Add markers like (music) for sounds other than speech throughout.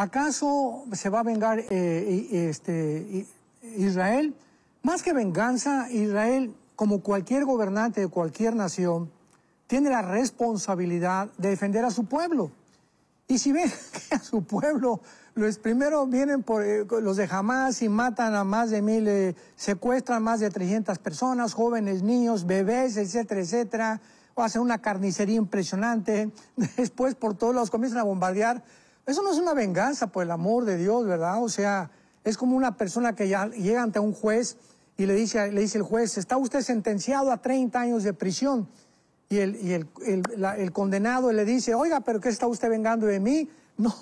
¿Acaso se va a vengar eh, este, Israel? Más que venganza, Israel, como cualquier gobernante de cualquier nación, tiene la responsabilidad de defender a su pueblo. Y si ven (laughs) que a su pueblo los primero vienen por eh, los de Hamas y matan a más de mil, secuestran eh, secuestran más de 300 personas, jóvenes, niños, bebés, etcétera, etcétera, o hacen una carnicería impresionante, (laughs) después por todos lados comienzan a bombardear eso no es una venganza, por el amor de Dios, ¿verdad? O sea, es como una persona que ya llega ante un juez y le dice, le el juez, está usted sentenciado a 30 años de prisión. Y, el, condenado le dice, oiga, pero ¿qué está usted vengando de mí? (laughs) No,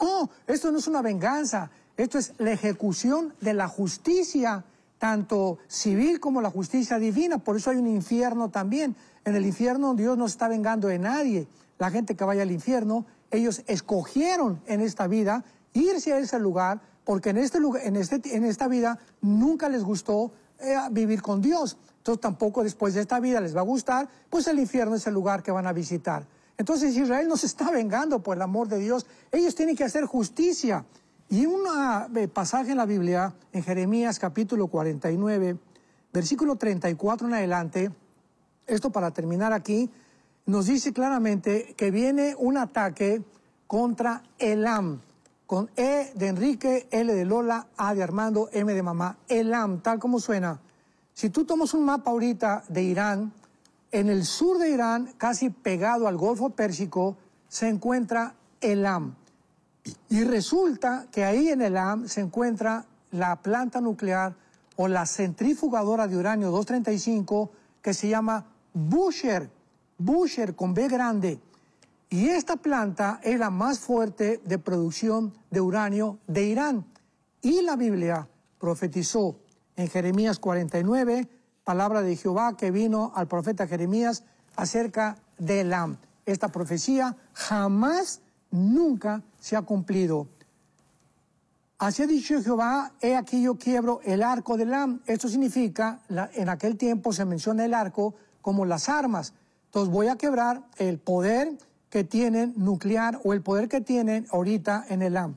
esto no es una venganza, esto es la ejecución de la justicia, tanto civil como la justicia divina. Por eso hay un infierno también. En el infierno Dios no está vengando de nadie. La gente que vaya al infierno ellos escogieron en esta vida irse a ese lugar porque en, este, este en, esta vida nunca les gustó eh, vivir con Dios. Entonces tampoco después de esta vida les va a gustar, pues el infierno es el lugar que van a visitar. Entonces Israel no se (laughs) está vengando por el amor de Dios, ellos tienen que hacer justicia. Y un ah, pasaje en la Biblia, en Jeremías capítulo 49, versículo 34 en adelante, esto para terminar aquí, nos dice claramente que viene un ataque contra el AM, con E de Enrique, L de Lola, A de Armando, M de Mamá, ELAM, tal como suena. Si tú tomas un mapa ahorita de Irán, en el sur de Irán, casi pegado al Golfo Pérsico, se encuentra el AM. Y resulta que ahí en el AM se encuentra la planta nuclear o la centrifugadora de uranio 235 que se llama Busher, Busher con B grande. Y esta planta es la más fuerte de producción de uranio de Irán. Y la Biblia profetizó en Jeremías 49, palabra de Jehová que vino al profeta Jeremías acerca de Elam. Esta profecía jamás, nunca se ha cumplido. Así ha dicho Jehová, he aquí yo quiebro el arco de Elam. Esto significa, en aquel tiempo se menciona el arco como las armas entonces voy a quebrar el poder que tienen nuclear o el poder que tienen ahorita en el AM.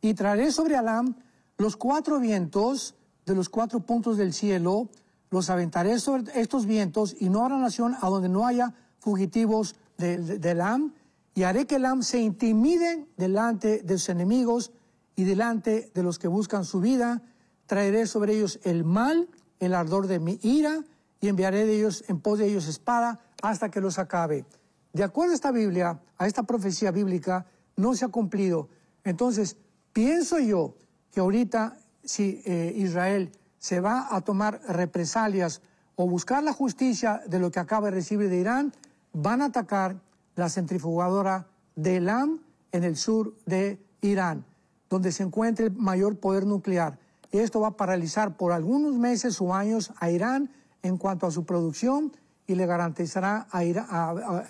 Y traeré sobre Alam los cuatro vientos de los cuatro puntos del cielo, los aventaré sobre estos vientos y no habrá nación a donde no haya fugitivos del Am, y haré que el AM se intimide delante de sus enemigos y delante de los que buscan su vida. Traeré sobre ellos el mal, el ardor de mi ira, y enviaré de ellos en pos de ellos espada, hasta que los acabe. De acuerdo a esta Biblia, a esta profecía bíblica, no se ha cumplido. Entonces, pienso yo que ahorita, si eh, Israel se va a tomar represalias o buscar la justicia de lo que acaba de recibir de Irán, van a atacar la centrifugadora de Elam en el sur de Irán, donde se encuentra el mayor poder nuclear. Esto va a paralizar por algunos meses o años a Irán en cuanto a su producción y le garantizará a,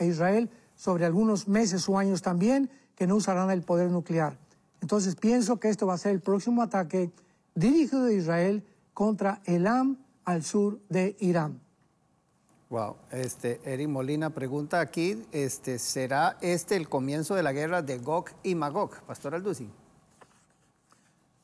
Israel sobre algunos meses o años también que no usarán el poder nuclear. Entonces pienso que esto va a ser el próximo ataque dirigido de Israel contra Elam al sur de Irán. Wow, este Eric Molina pregunta aquí, este, ¿será este el comienzo de la guerra de Gog y Magog, Pastor Aldusi?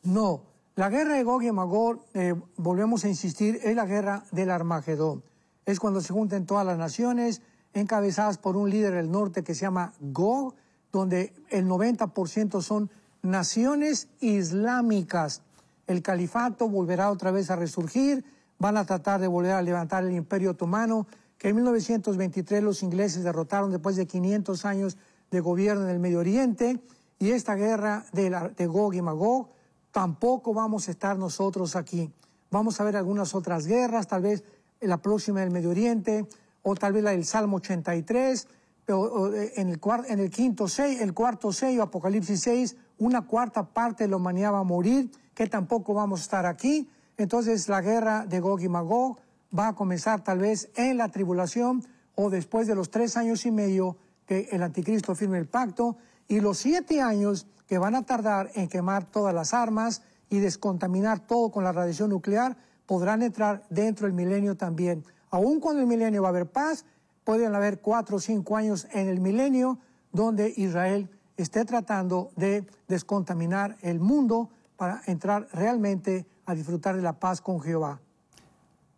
No, la guerra de Gog y Magog, eh, volvemos a insistir, es la guerra del Armagedón es cuando se junten todas las naciones, encabezadas por un líder del norte que se llama Gog, donde el 90% son naciones islámicas. El califato volverá otra vez a resurgir, van a tratar de volver a levantar el imperio otomano, que en 1923 los ingleses derrotaron después de 500 años de gobierno en el Medio Oriente, y esta guerra de, la, de Gog y Magog, tampoco vamos a estar nosotros aquí. Vamos a ver algunas otras guerras, tal vez la próxima del Medio Oriente, o tal vez la del Salmo 83, pero eh, en, el en el quinto el cuarto sello, Apocalipsis 6, una cuarta parte de la humanidad va a morir, que tampoco vamos a estar aquí. Entonces la guerra de Gog y Magog va a comenzar tal vez en la tribulación o después de los tres años y medio que el anticristo firme el pacto y los siete años que van a tardar en quemar todas las armas y descontaminar todo con la radiación nuclear podrán entrar dentro del milenio también. Aún cuando el milenio va a haber paz, pueden haber cuatro o cinco años en el milenio donde Israel esté tratando de descontaminar el mundo para entrar realmente a disfrutar de la paz con Jehová.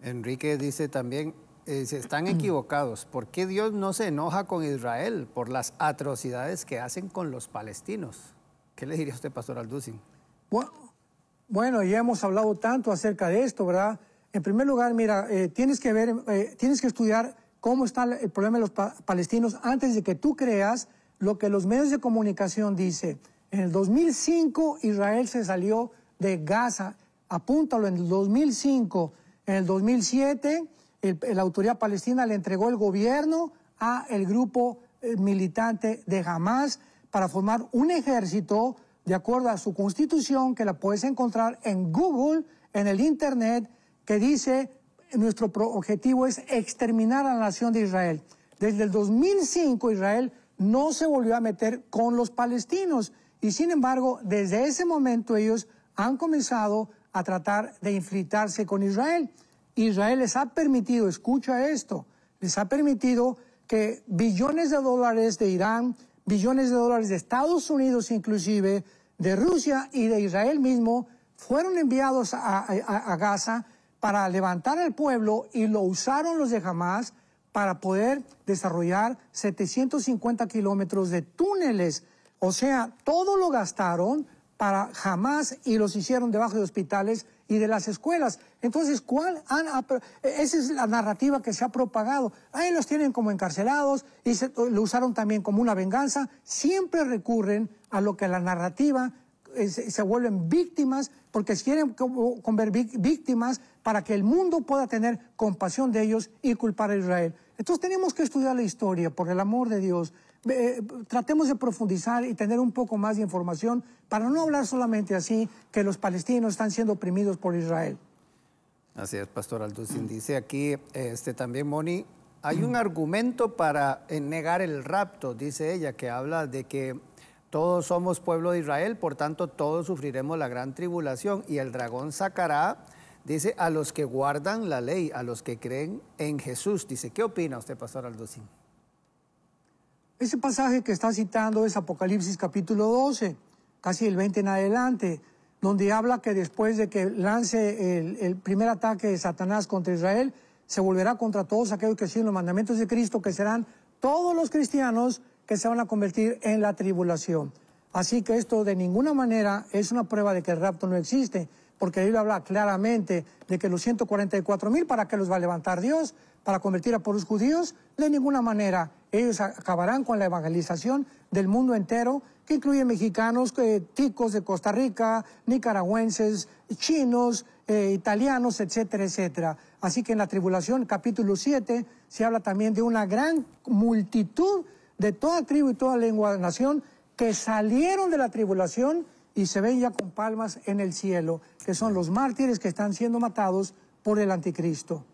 Enrique dice también, se eh, están mm. equivocados. ¿Por qué Dios no se enoja con Israel por las atrocidades que hacen con los palestinos? ¿Qué le diría usted, Pastor Alducin? Bueno, bueno, ya hemos hablado tanto acerca de esto, ¿verdad? En primer lugar, mira, eh, tienes que ver, eh, estudiar cómo está el problema de los palestinos antes de que tú creas lo que los medios de comunicación dicen. En el 2005 Israel se salió de Gaza, apúntalo, en el 2005, en el 2007 el, la autoridad palestina le entregó el gobierno a el grupo eh, militante de Hamas para formar un ejército de acuerdo a su constitución, que la puedes encontrar en Google, en el Internet, que dice, nuestro objetivo es exterminar a la nación de Israel. Desde el 2005 Israel no se volvió a meter con los palestinos y sin embargo desde ese momento ellos han comenzado a tratar de infiltrarse con Israel. Israel les ha permitido, escucha esto, les ha permitido que billones de dólares de Irán, billones de dólares de Estados Unidos inclusive, de Rusia y de Israel mismo, fueron enviados a, Gaza para levantar el pueblo y lo usaron los de Hamas para poder desarrollar 750 kilómetros de túneles. O sea, todo lo gastaron para jamás y los hicieron debajo de hospitales y de las escuelas. Entonces, ¿cuál han, esa es la narrativa que se ha propagado. Ahí los tienen como encarcelados y lo usaron también como una venganza. Siempre recurren a lo que la narrativa eh, se, se, vuelven víctimas porque quieren convertir víctimas para que el mundo pueda tener compasión de ellos y culpar a Israel. Entonces tenemos que estudiar la historia, por el amor de Dios. Eh, tratemos de profundizar y tener un poco más de información para no hablar solamente así que los palestinos están siendo oprimidos por Israel. Así es, Pastor Alducin. Dice aquí este, también, Moni, hay un argumento para eh, negar el rapto, dice ella, que habla de que todos somos pueblo de Israel, por tanto todos sufriremos la gran tribulación y el dragón sacará, dice, a los que guardan la ley, a los que creen en Jesús. Dice, ¿qué opina usted, Pastor Alducin? Ese pasaje que está citando es Apocalipsis capítulo 12, casi el 20 en adelante, donde habla que después de que lance el, el primer ataque de Satanás contra Israel, se volverá contra todos aquellos que siguen los mandamientos de Cristo, que serán todos los cristianos que se van a convertir en la tribulación. Así que esto de ninguna manera es una prueba de que el rapto no existe, porque ahí habla claramente de que los 144 mil, ¿para qué los va a levantar Dios? Para convertir a por los judíos, de ninguna manera. Ellos acabarán con la evangelización del mundo entero, que incluye mexicanos, eh, ticos de Costa Rica, nicaragüenses, chinos, eh, italianos, etcétera, etcétera. Así que en la tribulación, capítulo 7, se habla también de una gran multitud de toda tribu y toda lengua, de nación, que salieron de la tribulación y se ven ya con palmas en el cielo, que son los mártires que están siendo matados por el anticristo.